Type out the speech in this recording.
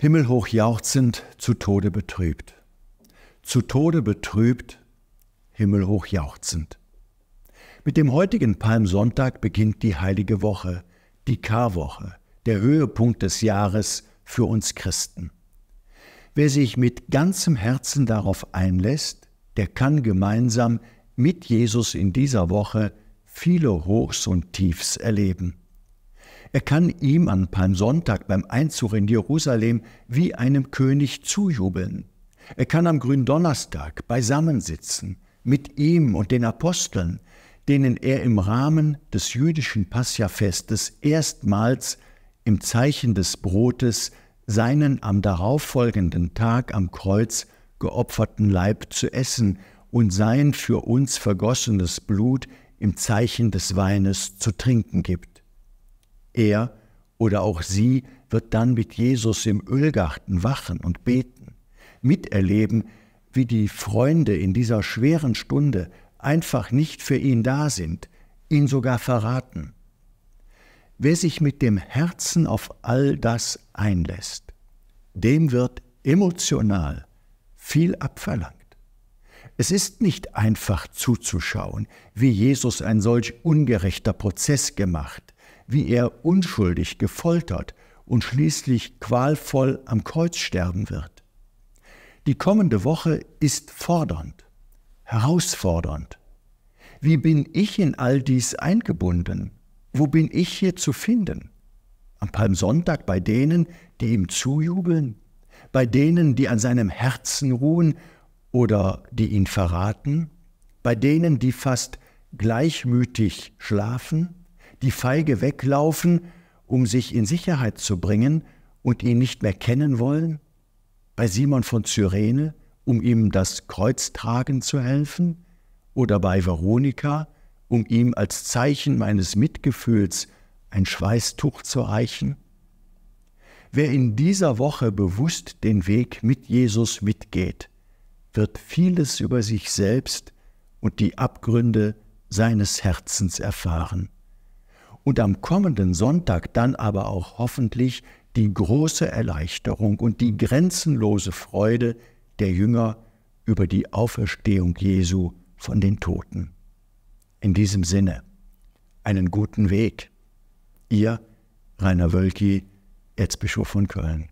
himmelhoch jauchzend, zu Tode betrübt. Zu Tode betrübt, himmelhoch jauchzend. Mit dem heutigen Palmsonntag beginnt die heilige Woche, die Karwoche, der Höhepunkt des Jahres für uns Christen. Wer sich mit ganzem Herzen darauf einlässt, der kann gemeinsam mit Jesus in dieser Woche viele Hochs und Tiefs erleben. Er kann ihm an Palmsonntag beim Einzug in Jerusalem wie einem König zujubeln. Er kann am Gründonnerstag beisammensitzen mit ihm und den Aposteln, denen er im Rahmen des jüdischen Passchafestes erstmals im Zeichen des Brotes seinen am darauffolgenden Tag am Kreuz geopferten Leib zu essen und sein für uns vergossenes Blut im Zeichen des Weines zu trinken gibt. Er oder auch sie wird dann mit Jesus im Ölgarten wachen und beten, miterleben, wie die Freunde in dieser schweren Stunde einfach nicht für ihn da sind, ihn sogar verraten. Wer sich mit dem Herzen auf all das einlässt, dem wird emotional viel abverlangt. Es ist nicht einfach zuzuschauen, wie Jesus ein solch ungerechter Prozess gemacht, wie er unschuldig gefoltert und schließlich qualvoll am Kreuz sterben wird. Die kommende Woche ist fordernd, herausfordernd. Wie bin ich in all dies eingebunden? Wo bin ich hier zu finden? Am Palmsonntag bei denen, die ihm zujubeln? Bei denen, die an seinem Herzen ruhen oder die ihn verraten? Bei denen, die fast gleichmütig schlafen? die feige weglaufen, um sich in Sicherheit zu bringen und ihn nicht mehr kennen wollen? Bei Simon von Cyrene, um ihm das Kreuz tragen zu helfen? Oder bei Veronika, um ihm als Zeichen meines Mitgefühls ein Schweißtuch zu reichen? Wer in dieser Woche bewusst den Weg mit Jesus mitgeht, wird vieles über sich selbst und die Abgründe seines Herzens erfahren und am kommenden Sonntag dann aber auch hoffentlich die große Erleichterung und die grenzenlose Freude der Jünger über die Auferstehung Jesu von den Toten. In diesem Sinne, einen guten Weg. Ihr Rainer Wölki, Erzbischof von Köln.